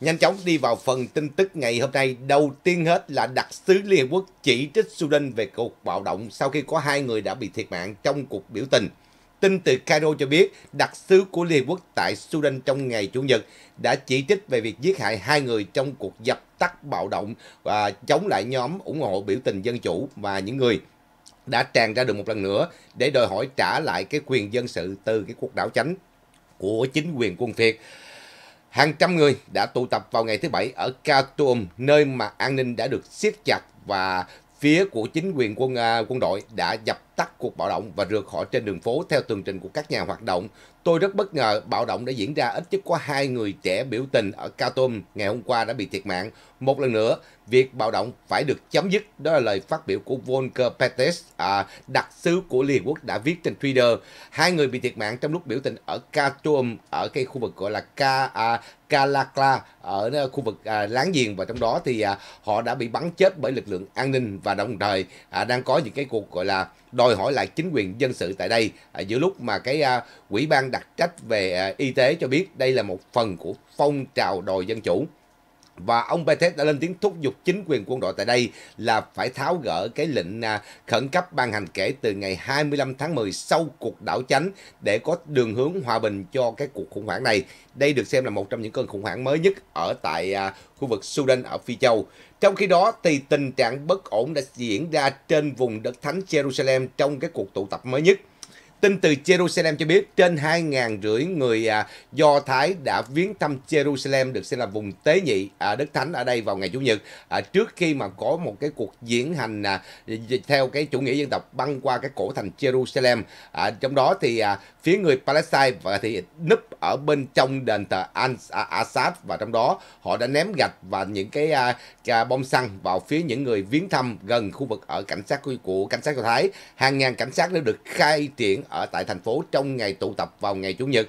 Nhanh chóng đi vào phần tin tức ngày hôm nay. Đầu tiên hết là đặc sứ Liên Hợp Quốc chỉ trích Sudan về cuộc bạo động sau khi có hai người đã bị thiệt mạng trong cuộc biểu tình. Tin từ Cairo cho biết, đặc sứ của Liên Hợp Quốc tại Sudan trong ngày Chủ nhật đã chỉ trích về việc giết hại hai người trong cuộc dập tắt bạo động và chống lại nhóm ủng hộ biểu tình dân chủ và những người đã tràn ra đường một lần nữa để đòi hỏi trả lại cái quyền dân sự từ cái cuộc đảo chánh của chính quyền quân phiệt. Hàng trăm người đã tụ tập vào ngày thứ Bảy ở Khartoum, nơi mà an ninh đã được siết chặt và phía của chính quyền quân à, quân đội đã dập tắt cuộc bạo động và rượt khỏi trên đường phố theo tường trình của các nhà hoạt động. Tôi rất bất ngờ bạo động đã diễn ra ít nhất có hai người trẻ biểu tình ở Cao ngày hôm qua đã bị thiệt mạng. Một lần nữa, việc bạo động phải được chấm dứt. Đó là lời phát biểu của Volker Pertes, à, đặc sứ của Liên Quốc đã viết trên Twitter. Hai người bị thiệt mạng trong lúc biểu tình ở Cao ở cái khu vực gọi là Ka, à, Kalakla ở khu vực à, láng giềng và trong đó thì à, họ đã bị bắn chết bởi lực lượng an ninh và đồng thời à, đang có những cái cuộc gọi là đòi hỏi lại chính quyền dân sự tại đây à, giữa lúc mà cái à, quỹ ban đặc trách về à, y tế cho biết đây là một phần của phong trào đòi dân chủ và ông Peters đã lên tiếng thúc giục chính quyền quân đội tại đây là phải tháo gỡ cái lệnh à, khẩn cấp ban hành kể từ ngày 25 tháng 10 sau cuộc đảo chánh để có đường hướng hòa bình cho cái cuộc khủng hoảng này. Đây được xem là một trong những cơn khủng hoảng mới nhất ở tại à, khu vực Sudan ở Phi Châu. Trong khi đó thì tình trạng bất ổn đã diễn ra trên vùng đất thánh Jerusalem trong cái cuộc tụ tập mới nhất. Tin từ Jerusalem cho biết trên 2 500 người à, Do Thái đã viếng thăm Jerusalem được xem là vùng tế nhị à, Đức Thánh ở đây vào ngày Chủ nhật à, trước khi mà có một cái cuộc diễn hành à, theo cái chủ nghĩa dân tộc băng qua cái cổ thành Jerusalem. trong đó thì phía người Palestine và thì núp ở bên trong đền thờ Al-Assad và trong đó họ đã ném gạch và những cái bom xăng vào phía những người viếng thăm gần khu vực ở cảnh sát của cảnh sát Do Thái. Hàng ngàn cảnh sát đã được khai triển ở tại thành phố trong ngày tụ tập vào ngày Chủ nhật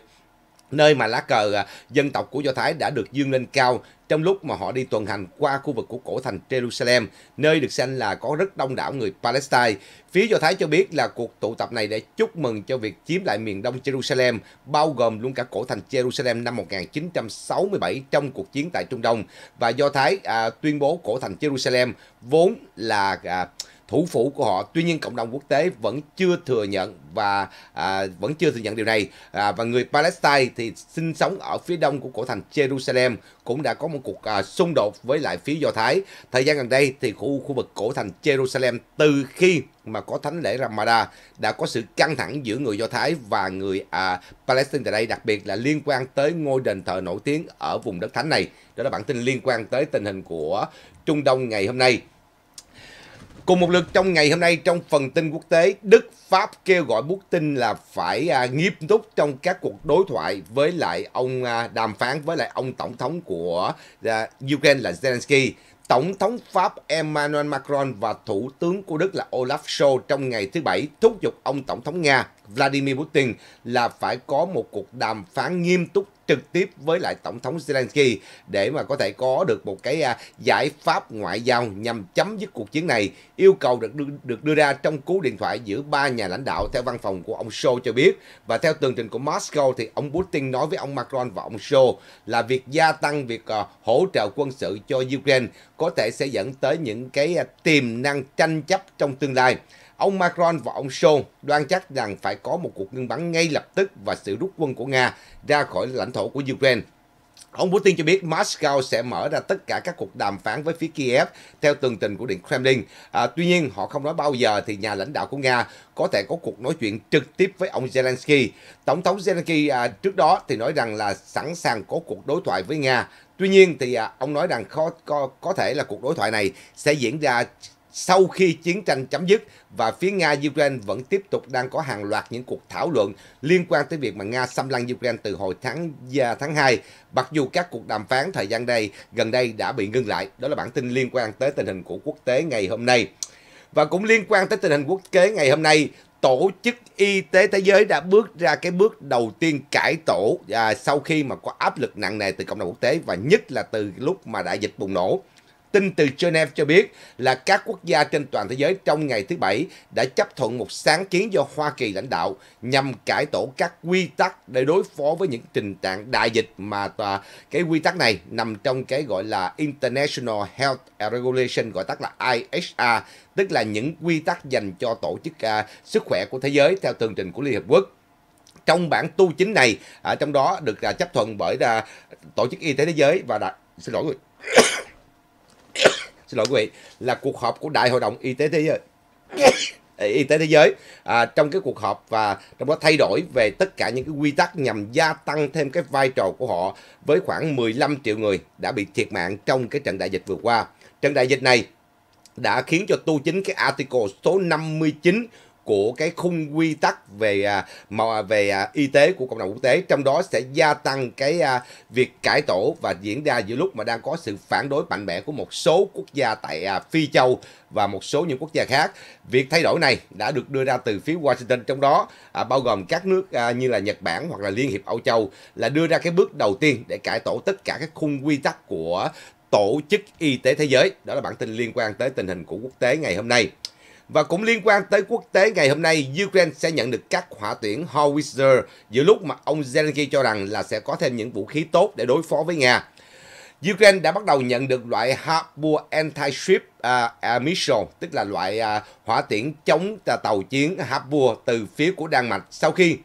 nơi mà lá cờ à, dân tộc của Do Thái đã được dương lên cao trong lúc mà họ đi tuần hành qua khu vực của cổ thành Jerusalem, nơi được xem là có rất đông đảo người Palestine. Phía Do Thái cho biết là cuộc tụ tập này để chúc mừng cho việc chiếm lại miền đông Jerusalem, bao gồm luôn cả cổ thành Jerusalem năm 1967 trong cuộc chiến tại Trung Đông. Và Do Thái à, tuyên bố cổ thành Jerusalem vốn là... À, thủ phủ của họ. Tuy nhiên cộng đồng quốc tế vẫn chưa thừa nhận và à, vẫn chưa thừa nhận điều này. À, và người Palestine thì sinh sống ở phía đông của cổ thành Jerusalem cũng đã có một cuộc à, xung đột với lại phía Do Thái. Thời gian gần đây thì khu khu vực cổ thành Jerusalem từ khi mà có thánh lễ Ramadan đã có sự căng thẳng giữa người Do Thái và người à, Palestine tại đây, đặc biệt là liên quan tới ngôi đền thờ nổi tiếng ở vùng đất thánh này. Đó là bản tin liên quan tới tình hình của Trung Đông ngày hôm nay. Cùng một lượt trong ngày hôm nay trong phần tin quốc tế, Đức Pháp kêu gọi Putin là phải à, nghiêm túc trong các cuộc đối thoại với lại ông à, đàm phán với lại ông tổng thống của à, Ukraine là Zelensky. Tổng thống Pháp Emmanuel Macron và Thủ tướng của Đức là Olaf Scholz trong ngày thứ Bảy thúc giục ông Tổng thống Nga Vladimir Putin là phải có một cuộc đàm phán nghiêm túc trực tiếp với lại Tổng thống Zelensky để mà có thể có được một cái à, giải pháp ngoại giao nhằm chấm dứt cuộc chiến này. Yêu cầu được đưa, được đưa ra trong cú điện thoại giữa ba nhà lãnh đạo theo văn phòng của ông Scholz cho biết. Và theo tường trình của Moscow thì ông Putin nói với ông Macron và ông Scholz là việc gia tăng việc à, hỗ trợ quân sự cho Ukraine có thể sẽ dẫn tới những cái à, tiềm năng tranh chấp trong tương lai. Ông Macron và ông Scholz đoan chắc rằng phải có một cuộc ngưng bắn ngay lập tức và sự rút quân của Nga ra khỏi lãnh thổ của Ukraine. Ông Putin cho biết Moscow sẽ mở ra tất cả các cuộc đàm phán với phía Kiev theo tường trình của Điện Kremlin. À, tuy nhiên, họ không nói bao giờ thì nhà lãnh đạo của Nga có thể có cuộc nói chuyện trực tiếp với ông Zelensky. Tổng thống Zelensky à, trước đó thì nói rằng là sẵn sàng có cuộc đối thoại với Nga. Tuy nhiên thì à, ông nói rằng có có, có thể là cuộc đối thoại này sẽ diễn ra sau khi chiến tranh chấm dứt và phía Nga Ukraine vẫn tiếp tục đang có hàng loạt những cuộc thảo luận liên quan tới việc mà Nga xâm lăng Ukraine từ hồi tháng tháng 2, mặc dù các cuộc đàm phán thời gian đây gần đây đã bị ngưng lại. Đó là bản tin liên quan tới tình hình của quốc tế ngày hôm nay. Và cũng liên quan tới tình hình quốc tế ngày hôm nay, Tổ chức Y tế Thế giới đã bước ra cái bước đầu tiên cải tổ à, sau khi mà có áp lực nặng nề từ cộng đồng quốc tế và nhất là từ lúc mà đại dịch bùng nổ. Tin từ Geneva cho biết là các quốc gia trên toàn thế giới trong ngày thứ Bảy đã chấp thuận một sáng kiến do Hoa Kỳ lãnh đạo nhằm cải tổ các quy tắc để đối phó với những tình trạng đại dịch mà tòa, cái quy tắc này nằm trong cái gọi là International Health Regulation gọi tắt là IHR, tức là những quy tắc dành cho tổ chức uh, sức khỏe của thế giới theo tường trình của Liên Hợp Quốc trong bản tu chính này ở à, trong đó được à, chấp thuận bởi tổ chức y tế thế giới và đã, xin lỗi xin lỗi quý vị là cuộc họp của đại hội đồng y tế thế giới y tế thế giới à, trong cái cuộc họp và trong đó thay đổi về tất cả những cái quy tắc nhằm gia tăng thêm cái vai trò của họ với khoảng 15 triệu người đã bị thiệt mạng trong cái trận đại dịch vừa qua. Trận đại dịch này đã khiến cho tu chính cái article số 59 của cái khung quy tắc về à, về à, y tế của cộng đồng quốc tế trong đó sẽ gia tăng cái à, việc cải tổ và diễn ra giữa lúc mà đang có sự phản đối mạnh mẽ của một số quốc gia tại à, Phi Châu và một số những quốc gia khác. Việc thay đổi này đã được đưa ra từ phía Washington trong đó bao gồm các nước như là Nhật Bản hoặc là Liên hiệp Âu Châu là đưa ra cái bước đầu tiên để cải tổ tất cả các khung quy tắc của Tổ chức Y tế Thế giới. Đó là bản tin liên quan tới tình hình của quốc tế ngày hôm nay. Và cũng liên quan tới quốc tế ngày hôm nay, Ukraine sẽ nhận được các hỏa tiễn Howitzer giữa lúc mà ông Zelensky cho rằng là sẽ có thêm những vũ khí tốt để đối phó với Nga. Ukraine đã bắt đầu nhận được loại Harbour Anti-Ship uh, Missile, tức là loại uh, hỏa tiễn chống tàu chiến Harbour từ phía của Đan Mạch sau khi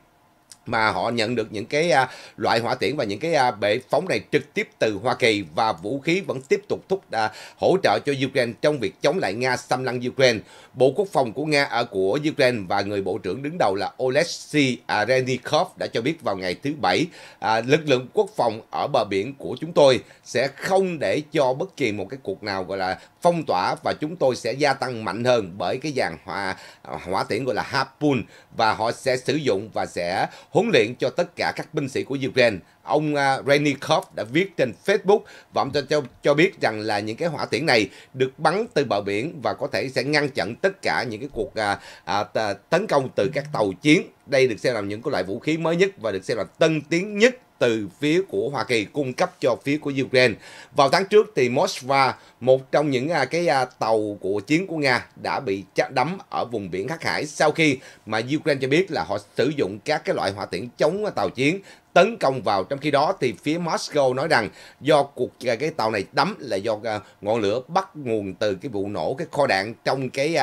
mà họ nhận được những cái à, loại hỏa tiễn và những cái à, bệ phóng này trực tiếp từ Hoa Kỳ và vũ khí vẫn tiếp tục thúc à, hỗ trợ cho Ukraine trong việc chống lại Nga xâm lăng Ukraine. Bộ Quốc phòng của Nga ở à, của Ukraine và người bộ trưởng đứng đầu là Oleksiy Reznikov đã cho biết vào ngày thứ Bảy, à, lực lượng quốc phòng ở bờ biển của chúng tôi sẽ không để cho bất kỳ một cái cuộc nào gọi là phong tỏa và chúng tôi sẽ gia tăng mạnh hơn bởi cái dàn hỏa, hỏa tiễn gọi là Harpoon và họ sẽ sử dụng và sẽ huấn luyện cho tất cả các binh sĩ của Ukraine. Ông uh, à, Renikov đã viết trên Facebook và ông cho, cho, cho biết rằng là những cái hỏa tiễn này được bắn từ bờ biển và có thể sẽ ngăn chặn tất cả những cái cuộc uh, uh, tấn công từ các tàu chiến. Đây được xem là những cái loại vũ khí mới nhất và được xem là tân tiến nhất từ phía của Hoa Kỳ cung cấp cho phía của Ukraine. Vào tháng trước thì Moskva, một trong những à, cái à, tàu của chiến của Nga đã bị chạm đắm ở vùng biển khắc Hải sau khi mà Ukraine cho biết là họ sử dụng các cái loại hỏa tiễn chống tàu chiến tấn công vào trong khi đó thì phía Moscow nói rằng do cuộc à, cái tàu này đắm là do ngọn lửa bắt nguồn từ cái vụ nổ cái kho đạn trong cái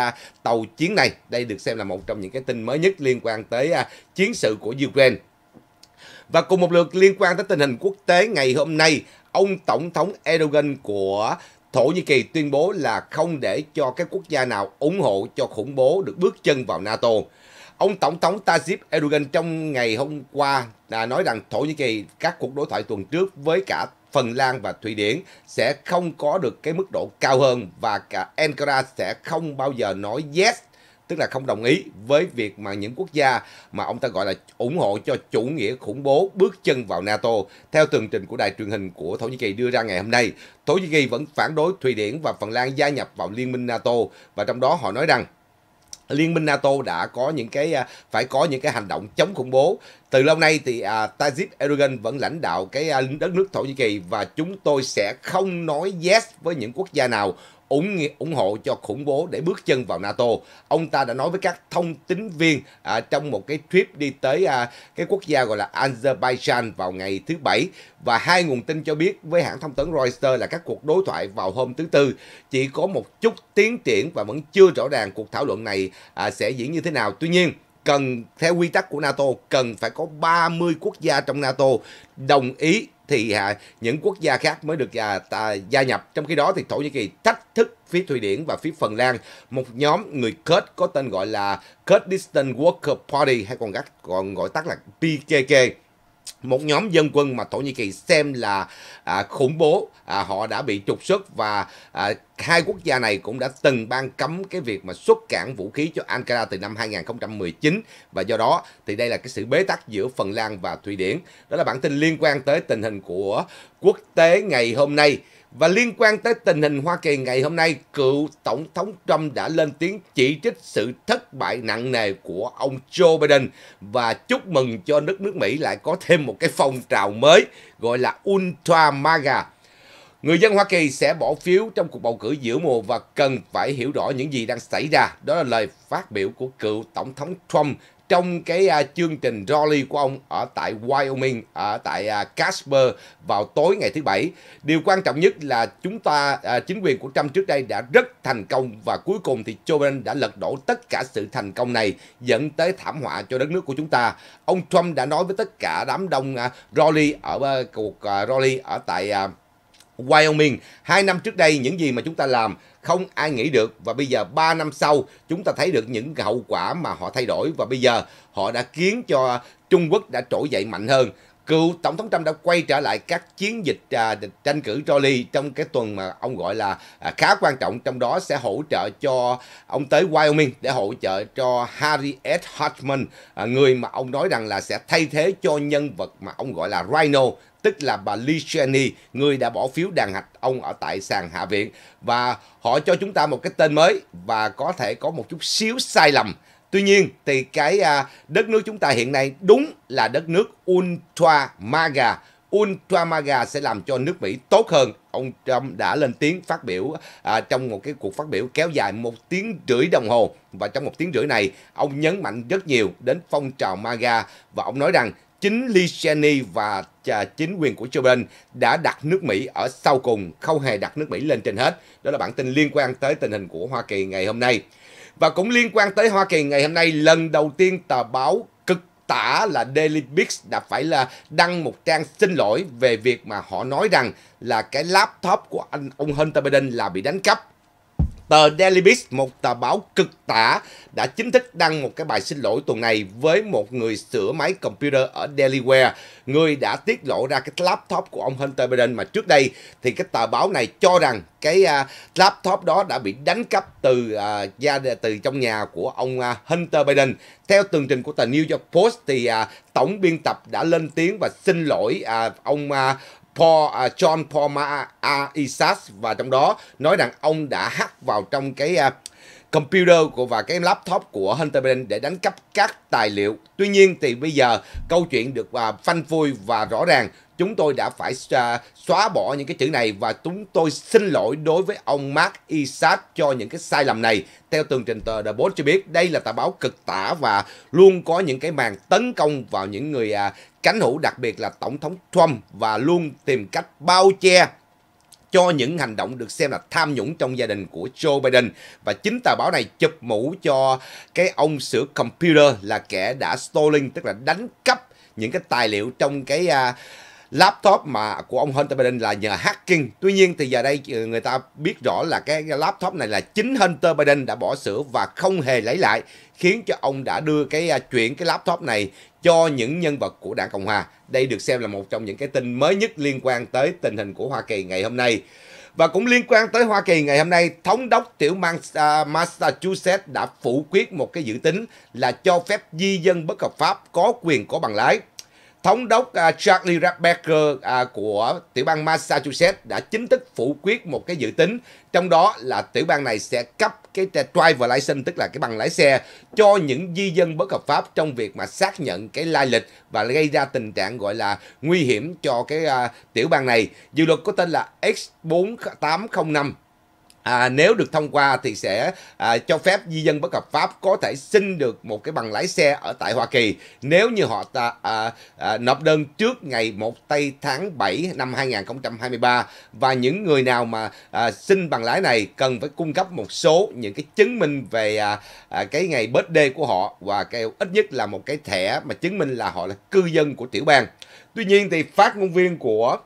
tàu chiến này đây được xem là một trong những cái tin mới nhất liên quan tới chiến sự của Ukraine và cùng một lượt liên quan tới tình hình quốc tế ngày hôm nay, ông Tổng thống Erdogan của Thổ Nhĩ Kỳ tuyên bố là không để cho các quốc gia nào ủng hộ cho khủng bố được bước chân vào NATO. Ông Tổng thống Tayyip Erdogan trong ngày hôm qua đã nói rằng Thổ Nhĩ Kỳ các cuộc đối thoại tuần trước với cả Phần Lan và Thụy Điển sẽ không có được cái mức độ cao hơn và cả Ankara sẽ không bao giờ nói yes tức là không đồng ý với việc mà những quốc gia mà ông ta gọi là ủng hộ cho chủ nghĩa khủng bố bước chân vào NATO. Theo tường trình của đài truyền hình của Thổ Nhĩ Kỳ đưa ra ngày hôm nay, Thổ Nhĩ Kỳ vẫn phản đối Thụy Điển và Phần Lan gia nhập vào Liên minh NATO và trong đó họ nói rằng Liên minh NATO đã có những cái à, phải có những cái hành động chống khủng bố. Từ lâu nay thì à, Tayyip Erdogan vẫn lãnh đạo cái à, đất nước Thổ Nhĩ Kỳ và chúng tôi sẽ không nói yes với những quốc gia nào ủng ủng hộ cho khủng bố để bước chân vào NATO. Ông ta đã nói với các thông tín viên à, trong một cái trip đi tới à, cái quốc gia gọi là Azerbaijan vào ngày thứ Bảy và hai nguồn tin cho biết với hãng thông tấn Reuters là các cuộc đối thoại vào hôm thứ Tư chỉ có một chút tiến triển và vẫn chưa rõ ràng cuộc thảo luận này à, sẽ diễn như thế nào. Tuy nhiên, cần theo quy tắc của NATO cần phải có 30 quốc gia trong NATO đồng ý thì à, những quốc gia khác mới được à, à, gia nhập. Trong khi đó thì Thổ Nhĩ Kỳ thách thức phía Thụy Điển và phía Phần Lan một nhóm người kết có tên gọi là Kurdistan Worker Party hay còn, còn gọi tắt là PKK một nhóm dân quân mà Thổ Nhĩ Kỳ xem là à, khủng bố à, họ đã bị trục xuất và à, hai quốc gia này cũng đã từng ban cấm cái việc mà xuất cảng vũ khí cho Ankara từ năm 2019 và do đó thì đây là cái sự bế tắc giữa Phần Lan và Thụy Điển đó là bản tin liên quan tới tình hình của quốc tế ngày hôm nay và liên quan tới tình hình Hoa Kỳ ngày hôm nay, cựu Tổng thống Trump đã lên tiếng chỉ trích sự thất bại nặng nề của ông Joe Biden và chúc mừng cho nước nước Mỹ lại có thêm một cái phong trào mới gọi là Ultra MAGA. Người dân Hoa Kỳ sẽ bỏ phiếu trong cuộc bầu cử giữa mùa và cần phải hiểu rõ những gì đang xảy ra. Đó là lời phát biểu của cựu Tổng thống Trump trong cái à, chương trình rally của ông ở tại Wyoming ở tại à, Casper vào tối ngày thứ bảy. Điều quan trọng nhất là chúng ta à, chính quyền của Trump trước đây đã rất thành công và cuối cùng thì Joe Biden đã lật đổ tất cả sự thành công này dẫn tới thảm họa cho đất nước của chúng ta. Ông Trump đã nói với tất cả đám đông à, rally ở à, cuộc à, rally ở tại à, Wyoming. Hai năm trước đây những gì mà chúng ta làm không ai nghĩ được và bây giờ 3 năm sau chúng ta thấy được những hậu quả mà họ thay đổi và bây giờ họ đã khiến cho Trung Quốc đã trỗi dậy mạnh hơn cựu tổng thống Trump đã quay trở lại các chiến dịch à, tranh cử Trolley trong cái tuần mà ông gọi là à, khá quan trọng trong đó sẽ hỗ trợ cho ông tới Wyoming để hỗ trợ cho Harriet Hartman à, người mà ông nói rằng là sẽ thay thế cho nhân vật mà ông gọi là Rhino tức là bà Lee Cheney, người đã bỏ phiếu đàn hạch ông ở tại sàn Hạ viện và họ cho chúng ta một cái tên mới và có thể có một chút xíu sai lầm Tuy nhiên thì cái à, đất nước chúng ta hiện nay đúng là đất nước ultra maga. Ultra maga sẽ làm cho nước Mỹ tốt hơn. Ông Trump đã lên tiếng phát biểu à, trong một cái cuộc phát biểu kéo dài một tiếng rưỡi đồng hồ. Và trong một tiếng rưỡi này, ông nhấn mạnh rất nhiều đến phong trào maga và ông nói rằng chính Lee Cheney và à, chính quyền của Joe Biden đã đặt nước Mỹ ở sau cùng, không hề đặt nước Mỹ lên trên hết. Đó là bản tin liên quan tới tình hình của Hoa Kỳ ngày hôm nay. Và cũng liên quan tới Hoa Kỳ ngày hôm nay, lần đầu tiên tờ báo cực tả là Daily Beast đã phải là đăng một trang xin lỗi về việc mà họ nói rằng là cái laptop của anh ông Hunter Biden là bị đánh cắp Tờ Daily Beast, một tờ báo cực tả, đã chính thức đăng một cái bài xin lỗi tuần này với một người sửa máy computer ở Delaware. Người đã tiết lộ ra cái laptop của ông Hunter Biden mà trước đây thì cái tờ báo này cho rằng cái uh, laptop đó đã bị đánh cắp từ uh, gia từ trong nhà của ông uh, Hunter Biden. Theo tường trình của tờ New York Post thì uh, tổng biên tập đã lên tiếng và xin lỗi uh, ông uh, Paul à, John Paul Ma, à, và trong đó nói rằng ông đã hack vào trong cái à, computer của và cái laptop của Hunter Biden để đánh cắp các tài liệu. Tuy nhiên thì bây giờ câu chuyện được à, phanh phui và rõ ràng chúng tôi đã phải à, xóa bỏ những cái chữ này và chúng tôi xin lỗi đối với ông Mark Isaac cho những cái sai lầm này. Theo tường trình tờ The Post cho biết, đây là tờ báo cực tả và luôn có những cái màn tấn công vào những người à, cánh hữu, đặc biệt là Tổng thống Trump và luôn tìm cách bao che cho những hành động được xem là tham nhũng trong gia đình của Joe Biden. Và chính tờ báo này chụp mũ cho cái ông sửa computer là kẻ đã stolen, tức là đánh cắp những cái tài liệu trong cái... À, laptop mà của ông Hunter Biden là nhờ hacking. Tuy nhiên thì giờ đây ừ, người ta biết rõ là cái laptop này là chính Hunter Biden đã bỏ sửa và không hề lấy lại khiến cho ông đã đưa cái à, chuyện cái laptop này cho những nhân vật của đảng Cộng Hòa. Đây được xem là một trong những cái tin mới nhất liên quan tới tình hình của Hoa Kỳ ngày hôm nay. Và cũng liên quan tới Hoa Kỳ ngày hôm nay, thống đốc tiểu bang à, Massachusetts đã phủ quyết một cái dự tính là cho phép di dân bất hợp pháp có quyền có bằng lái. Thống đốc uh, Charlie Rackbacker uh, à, của tiểu bang Massachusetts đã chính thức phủ quyết một cái dự tính, trong đó là tiểu bang này sẽ cấp cái driver license tức là cái bằng lái xe cho những di dân bất hợp pháp trong việc mà xác nhận cái lai lịch và gây ra tình trạng gọi là nguy hiểm cho cái uh, tiểu bang này. Dự luật có tên là X4805 à, nếu được thông qua thì sẽ à, cho phép di dân bất hợp pháp có thể xin được một cái bằng lái xe ở tại Hoa Kỳ nếu như họ ta, à, à, nộp đơn trước ngày 1 tây tháng 7 năm 2023 và những người nào mà à, xin bằng lái này cần phải cung cấp một số những cái chứng minh về à, à, cái ngày birthday của họ và cái ít nhất là một cái thẻ mà chứng minh là họ là cư dân của tiểu bang. Tuy nhiên thì phát ngôn viên của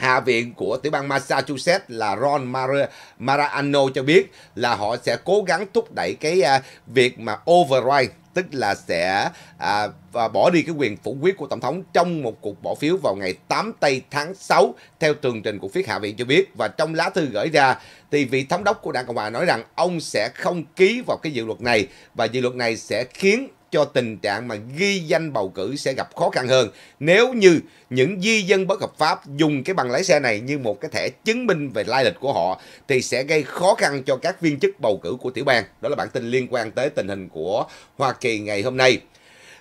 Hạ viện của tiểu bang Massachusetts là Ron Mar Marano cho biết là họ sẽ cố gắng thúc đẩy cái à, việc mà override tức là sẽ à, và bỏ đi cái quyền phủ quyết của tổng thống trong một cuộc bỏ phiếu vào ngày 8 tây tháng 6 theo tường trình của phiên hạ viện cho biết và trong lá thư gửi ra thì vị thống đốc của đảng cộng hòa nói rằng ông sẽ không ký vào cái dự luật này và dự luật này sẽ khiến cho tình trạng mà ghi danh bầu cử sẽ gặp khó khăn hơn nếu như những di dân bất hợp pháp dùng cái bằng lái xe này như một cái thẻ chứng minh về lai lịch của họ thì sẽ gây khó khăn cho các viên chức bầu cử của tiểu bang. Đó là bản tin liên quan tới tình hình của Hoa Kỳ ngày hôm nay.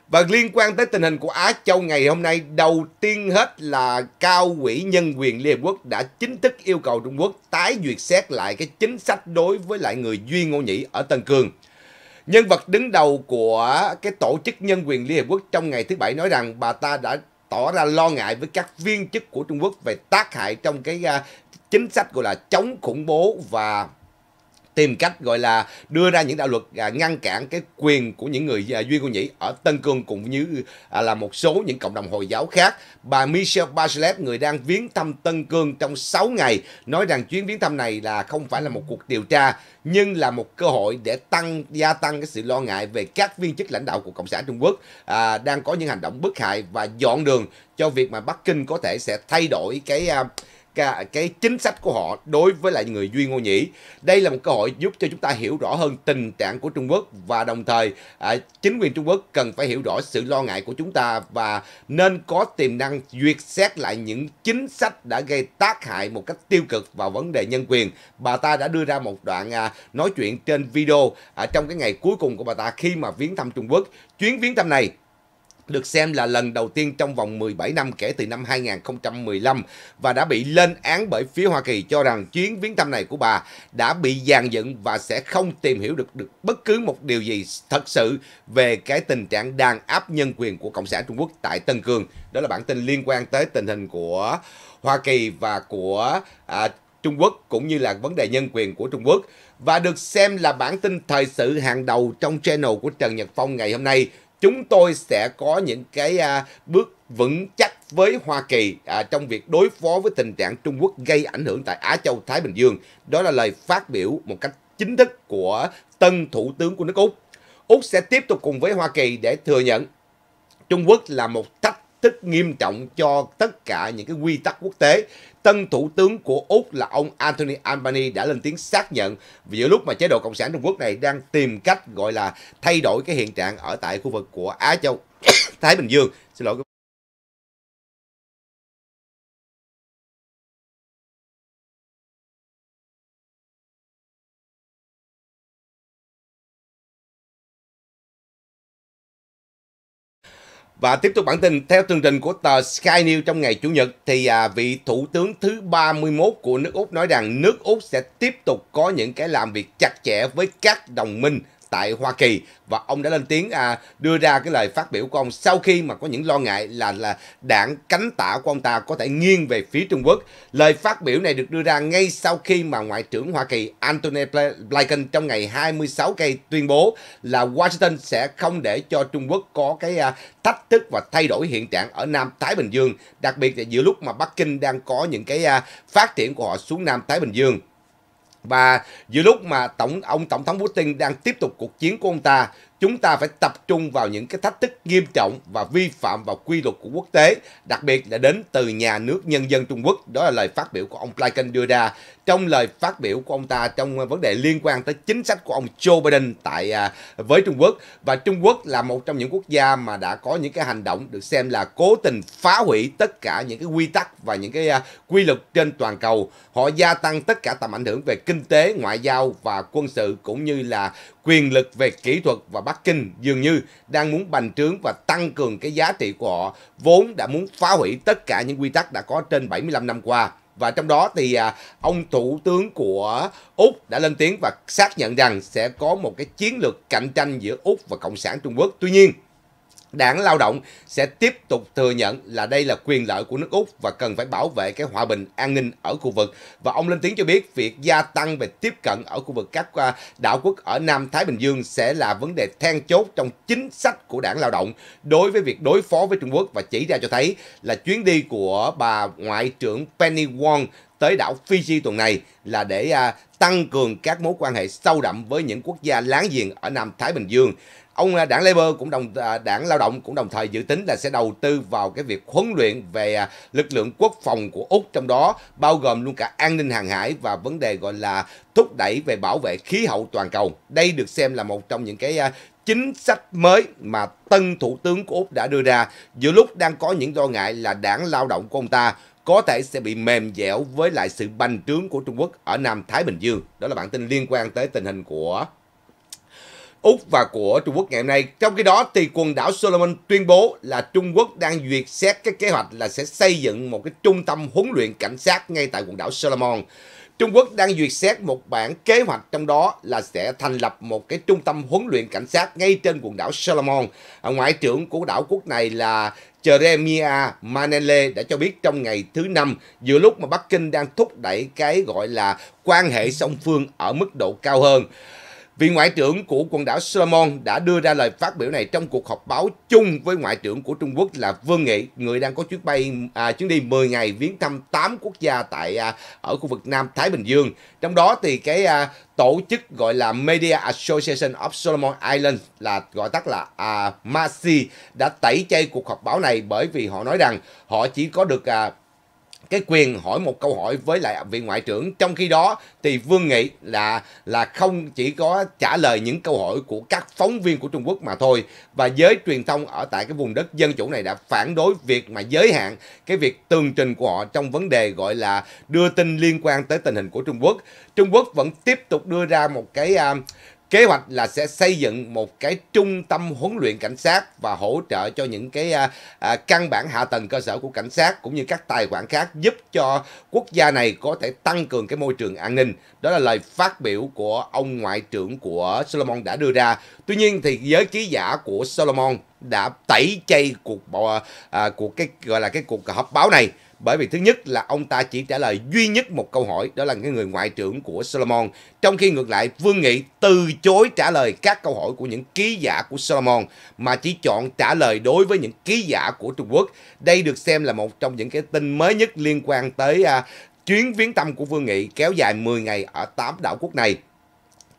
Và liên quan tới tình hình của Á Châu ngày hôm nay, đầu tiên hết là cao quỹ nhân quyền Liên Hợp Quốc đã chính thức yêu cầu Trung Quốc tái duyệt xét lại cái chính sách đối với lại người Duy Ngô Nhĩ ở Tân Cương. Nhân vật đứng đầu của cái tổ chức nhân quyền Liên Hiệp Quốc trong ngày thứ Bảy nói rằng bà ta đã tỏ ra lo ngại với các viên chức của Trung Quốc về tác hại trong cái à, chính sách gọi là chống khủng bố và tìm cách gọi là đưa ra những đạo luật à, ngăn cản cái quyền của những người à, Duy Cô Nhĩ ở Tân Cương cũng như à, là một số những cộng đồng Hồi giáo khác. Bà Michelle Bachelet, người đang viếng thăm Tân Cương trong 6 ngày, nói rằng chuyến viếng thăm này là không phải là một cuộc điều tra, nhưng là một cơ hội để tăng gia tăng cái sự lo ngại về các viên chức lãnh đạo của Cộng sản Trung Quốc à, đang có những hành động bức hại và dọn đường cho việc mà Bắc Kinh có thể sẽ thay đổi cái... À, cái, chính sách của họ đối với lại người Duy Ngô Nhĩ. Đây là một cơ hội giúp cho chúng ta hiểu rõ hơn tình trạng của Trung Quốc và đồng thời à, chính quyền Trung Quốc cần phải hiểu rõ sự lo ngại của chúng ta và nên có tiềm năng duyệt xét lại những chính sách đã gây tác hại một cách tiêu cực vào vấn đề nhân quyền. Bà ta đã đưa ra một đoạn à, nói chuyện trên video à, trong cái ngày cuối cùng của bà ta khi mà viếng thăm Trung Quốc. Chuyến viếng thăm này được xem là lần đầu tiên trong vòng 17 năm kể từ năm 2015 và đã bị lên án bởi phía Hoa Kỳ cho rằng chuyến viếng thăm này của bà đã bị dàn dựng và sẽ không tìm hiểu được, được bất cứ một điều gì thật sự về cái tình trạng đàn áp nhân quyền của Cộng sản Trung Quốc tại Tân Cương. Đó là bản tin liên quan tới tình hình của Hoa Kỳ và của à, Trung Quốc cũng như là vấn đề nhân quyền của Trung Quốc và được xem là bản tin thời sự hàng đầu trong channel của Trần Nhật Phong ngày hôm nay chúng tôi sẽ có những cái à, bước vững chắc với Hoa Kỳ à, trong việc đối phó với tình trạng Trung Quốc gây ảnh hưởng tại Á Châu Thái Bình Dương. Đó là lời phát biểu một cách chính thức của tân thủ tướng của nước Úc. Úc sẽ tiếp tục cùng với Hoa Kỳ để thừa nhận Trung Quốc là một thách thức nghiêm trọng cho tất cả những cái quy tắc quốc tế tân thủ tướng của Úc là ông Anthony Albanese đã lên tiếng xác nhận giữa lúc mà chế độ Cộng sản Trung Quốc này đang tìm cách gọi là thay đổi cái hiện trạng ở tại khu vực của Á Châu Thái Bình Dương. Xin lỗi Và tiếp tục bản tin, theo tường trình của tờ Sky News trong ngày Chủ nhật thì à, vị Thủ tướng thứ 31 của nước Úc nói rằng nước Úc sẽ tiếp tục có những cái làm việc chặt chẽ với các đồng minh tại Hoa Kỳ và ông đã lên tiếng à, đưa ra cái lời phát biểu của ông sau khi mà có những lo ngại là là đảng cánh tả của ông ta có thể nghiêng về phía Trung Quốc. Lời phát biểu này được đưa ra ngay sau khi mà Ngoại trưởng Hoa Kỳ Antony Blinken trong ngày 26 cây tuyên bố là Washington sẽ không để cho Trung Quốc có cái à, thách thức và thay đổi hiện trạng ở Nam Thái Bình Dương, đặc biệt là giữa lúc mà Bắc Kinh đang có những cái à, phát triển của họ xuống Nam Thái Bình Dương và giữa lúc mà tổng ông tổng thống Putin đang tiếp tục cuộc chiến của ông ta chúng ta phải tập trung vào những cái thách thức nghiêm trọng và vi phạm vào quy luật của quốc tế, đặc biệt là đến từ nhà nước nhân dân Trung Quốc. Đó là lời phát biểu của ông Blinken đưa ra trong lời phát biểu của ông ta trong ờ, vấn đề liên quan tới chính sách của ông Joe Biden tại à, với Trung Quốc và Trung Quốc là một trong những quốc gia mà đã có những cái hành động được xem là cố tình phá hủy tất cả những cái quy tắc và những cái à, quy luật trên toàn cầu. Họ gia tăng tất cả tầm ảnh hưởng về kinh tế, ngoại giao và quân sự cũng như là quyền lực về kỹ thuật và Bắc Kinh dường như đang muốn bành trướng và tăng cường cái giá trị của họ vốn đã muốn phá hủy tất cả những quy tắc đã có trên 75 năm qua. Và trong đó thì à, ông thủ tướng của Úc đã lên tiếng và xác nhận rằng sẽ có một cái chiến lược cạnh tranh giữa Úc và Cộng sản Trung Quốc. Tuy nhiên, Đảng Lao động sẽ tiếp tục thừa nhận là đây là quyền lợi của nước Úc và cần phải bảo vệ cái hòa bình an ninh ở khu vực. Và ông lên tiếng cho biết việc gia tăng về tiếp cận ở khu vực các à, đảo quốc ở Nam Thái Bình Dương sẽ là vấn đề then chốt trong chính sách của Đảng Lao động đối với việc đối phó với Trung Quốc và chỉ ra cho thấy là chuyến đi của bà Ngoại trưởng Penny Wong tới đảo Fiji tuần này là để à, tăng cường các mối quan hệ sâu đậm với những quốc gia láng giềng ở Nam Thái Bình Dương. Ông à, đảng Labour cũng đồng à, đảng lao động cũng đồng thời dự tính là sẽ đầu tư vào cái việc huấn luyện về à, lực lượng quốc phòng của Úc trong đó bao gồm luôn cả an ninh hàng hải và vấn đề gọi là thúc đẩy về bảo vệ khí hậu toàn cầu. Đây được xem là một trong những cái chính sách mới mà tân thủ tướng của Úc đã đưa ra giữa lúc đang có những lo ngại là đảng lao động của ông ta có thể sẽ bị mềm dẻo với lại sự bành trướng của Trung Quốc ở Nam Thái Bình Dương. Đó là bản tin liên quan tới tình hình của Úc và của Trung Quốc ngày hôm nay. Trong khi đó thì quần đảo Solomon tuyên bố là Trung Quốc đang duyệt xét cái kế hoạch là sẽ xây dựng một cái trung tâm huấn luyện cảnh sát ngay tại quần đảo Solomon. Trung Quốc đang duyệt xét một bản kế hoạch trong đó là sẽ thành lập một cái trung tâm huấn luyện cảnh sát ngay trên quần đảo Solomon. Ngoại trưởng của đảo quốc này là Jeremiah Manele đã cho biết trong ngày thứ năm giữa lúc mà Bắc Kinh đang thúc đẩy cái gọi là quan hệ song phương ở mức độ cao hơn. Vị Ngoại trưởng của quần đảo Solomon đã đưa ra lời phát biểu này trong cuộc họp báo chung với Ngoại trưởng của Trung Quốc là Vương Nghị, người đang có chuyến bay à, chuyến đi 10 ngày viếng thăm 8 quốc gia tại à, ở khu vực Nam Thái Bình Dương. Trong đó thì cái à, tổ chức gọi là Media Association of Solomon Islands là gọi tắt là à, MASI đã tẩy chay cuộc họp báo này bởi vì họ nói rằng họ chỉ có được à, cái quyền hỏi một câu hỏi với lại vị ngoại trưởng trong khi đó thì Vương Nghị là là không chỉ có trả lời những câu hỏi của các phóng viên của Trung Quốc mà thôi và giới truyền thông ở tại cái vùng đất dân chủ này đã phản đối việc mà giới hạn cái việc tường trình của họ trong vấn đề gọi là đưa tin liên quan tới tình hình của Trung Quốc Trung Quốc vẫn tiếp tục đưa ra một cái uh, kế hoạch là sẽ xây dựng một cái trung tâm huấn luyện cảnh sát và hỗ trợ cho những cái à, à, căn bản hạ tầng cơ sở của cảnh sát cũng như các tài khoản khác giúp cho quốc gia này có thể tăng cường cái môi trường an ninh. Đó là lời phát biểu của ông ngoại trưởng của Solomon đã đưa ra. Tuy nhiên thì giới ký giả của Solomon đã tẩy chay cuộc à, cuộc cái gọi là cái cuộc họp báo này bởi vì thứ nhất là ông ta chỉ trả lời duy nhất một câu hỏi đó là cái người ngoại trưởng của Solomon trong khi ngược lại Vương Nghị từ chối trả lời các câu hỏi của những ký giả của Solomon mà chỉ chọn trả lời đối với những ký giả của Trung Quốc đây được xem là một trong những cái tin mới nhất liên quan tới à, chuyến viếng thăm của Vương Nghị kéo dài 10 ngày ở tám đảo quốc này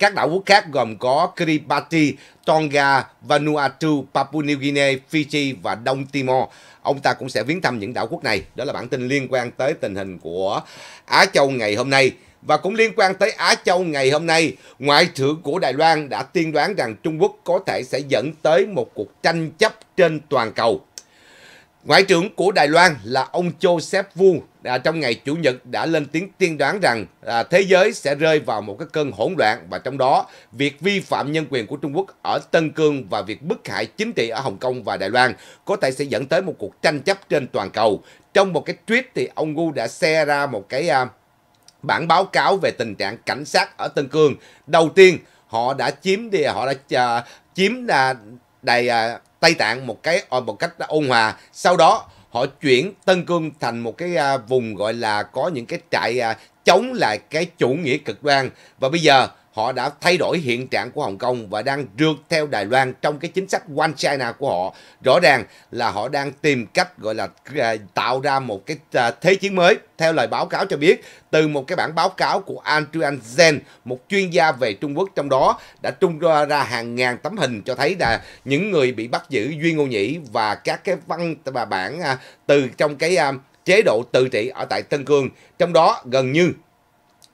các đảo quốc khác gồm có Kiribati, Tonga, Vanuatu, Papua New Guinea, Fiji và Đông Timor. Ông ta cũng sẽ viếng thăm những đảo quốc này. Đó là bản tin liên quan tới tình hình của Á Châu ngày hôm nay. Và cũng liên quan tới Á Châu ngày hôm nay, Ngoại trưởng của Đài Loan đã tiên đoán rằng Trung Quốc có thể sẽ dẫn tới một cuộc tranh chấp trên toàn cầu. Ngoại trưởng của Đài Loan là ông Joseph Wu à, trong ngày Chủ nhật đã lên tiếng tiên đoán rằng à, thế giới sẽ rơi vào một cái cơn hỗn loạn và trong đó việc vi phạm nhân quyền của Trung Quốc ở Tân Cương và việc bức hại chính trị ở Hồng Kông và Đài Loan có thể sẽ dẫn tới một cuộc tranh chấp trên toàn cầu. Trong một cái tweet thì ông Wu đã xe ra một cái à, bản báo cáo về tình trạng cảnh sát ở Tân Cương. Đầu tiên họ đã chiếm đi họ đã à, chiếm à, đài à, Tây Tạng một cái ờ, một cách ôn hòa. Sau đó họ chuyển Tân Cương thành một cái à, vùng gọi là có những cái trại à, chống lại cái chủ nghĩa cực đoan và bây giờ họ đã thay đổi hiện trạng của Hồng Kông và đang rượt theo Đài Loan trong cái chính sách One China của họ. Rõ ràng là họ đang tìm cách gọi là à, tạo ra một cái à, thế chiến mới. Theo lời báo cáo cho biết, từ một cái bản báo cáo của Andrew Zhen, một chuyên gia về Trung Quốc trong đó đã trung ra hàng ngàn tấm hình cho thấy là những người bị bắt giữ Duy Ngô Nhĩ và các cái văn và bản à, từ trong cái chế độ tự trị ở tại Tân Cương. Trong đó gần như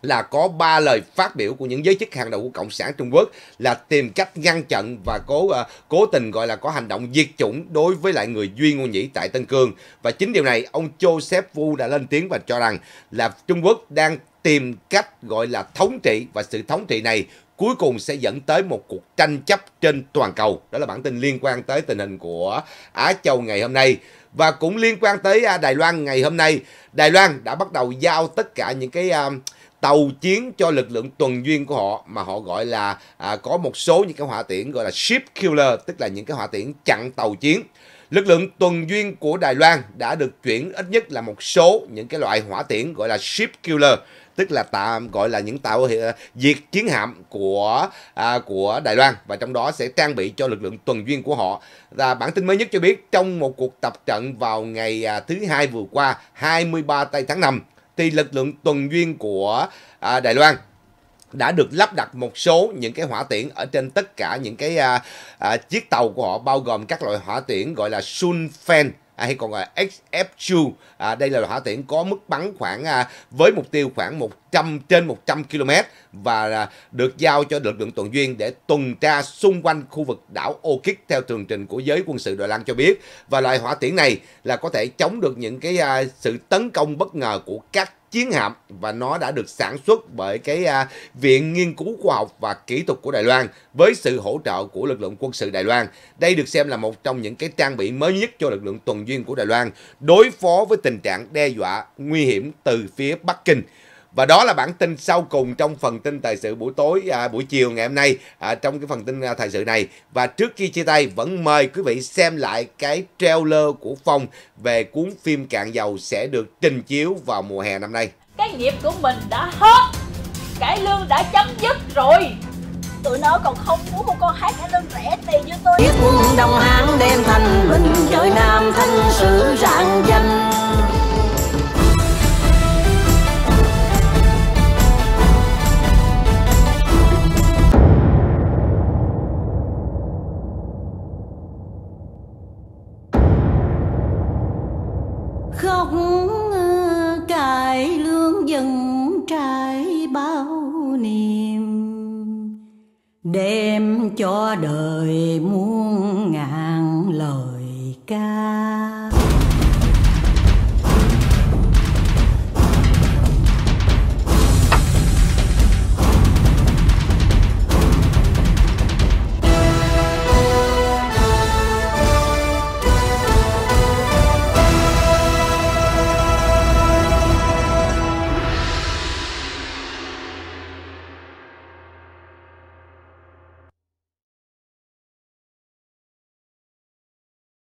là có ba lời phát biểu của những giới chức hàng đầu của cộng sản Trung Quốc là tìm cách ngăn chặn và cố uh, cố tình gọi là có hành động diệt chủng đối với lại người Duy Ngô Nhĩ tại Tân Cương và chính điều này ông Joseph Wu đã lên tiếng và cho rằng là Trung Quốc đang tìm cách gọi là thống trị và sự thống trị này cuối cùng sẽ dẫn tới một cuộc tranh chấp trên toàn cầu. Đó là bản tin liên quan tới tình hình của Á Châu ngày hôm nay. Và cũng liên quan tới à, Đài Loan ngày hôm nay, Đài Loan đã bắt đầu giao tất cả những cái uh, tàu chiến cho lực lượng tuần duyên của họ mà họ gọi là à, có một số những cái hỏa tiễn gọi là ship killer tức là những cái hỏa tiễn chặn tàu chiến. Lực lượng tuần duyên của Đài Loan đã được chuyển ít nhất là một số những cái loại hỏa tiễn gọi là ship killer tức là tạm gọi là những tàu ờ, diệt chiến hạm của à, của Đài Loan và trong đó sẽ trang bị cho lực lượng tuần duyên của họ. Và bản tin mới nhất cho biết trong một cuộc tập trận vào ngày à, thứ hai vừa qua 23 tây tháng 5 thì lực lượng tuần duyên của à, Đài Loan đã được lắp đặt một số những cái hỏa tiễn ở trên tất cả những cái à, à, chiếc tàu của họ bao gồm các loại hỏa tiễn gọi là Sun Fan à, hay còn gọi là XFU. À, đây là hỏa tiễn có mức bắn khoảng à, với mục tiêu khoảng 100 trên 100 km và à, được giao cho lực lượng tuần duyên để tuần tra xung quanh khu vực đảo Okik theo tường trình của giới quân sự Đài Loan cho biết. Và loại hỏa tiễn này là có thể chống được những cái à, sự tấn công bất ngờ của các chiến hạm và nó đã được sản xuất bởi cái à, Viện Nghiên cứu Khoa học và Kỹ thuật của Đài Loan với sự hỗ trợ của lực lượng quân sự Đài Loan. Đây được xem là một trong những cái trang bị mới nhất cho lực lượng tuần duyên của Đài Loan đối phó với tình trạng đe dọa nguy hiểm từ phía Bắc Kinh. Và đó là bản tin sau cùng trong phần tin tài sự buổi tối à, buổi chiều ngày hôm nay à, trong cái phần tin à, tài sự này. Và trước khi chia tay vẫn mời quý vị xem lại cái trailer của Phong về cuốn phim Cạn dầu sẽ được trình chiếu vào mùa hè năm nay. Cái nghiệp của mình đã hết, cải lương đã chấm dứt rồi. Tụi nó còn không muốn một con hát cải lương rẻ tiền như tôi. Biết đồng hán đêm thành mình trời nam thanh sự rạng danh đem cho đời muôn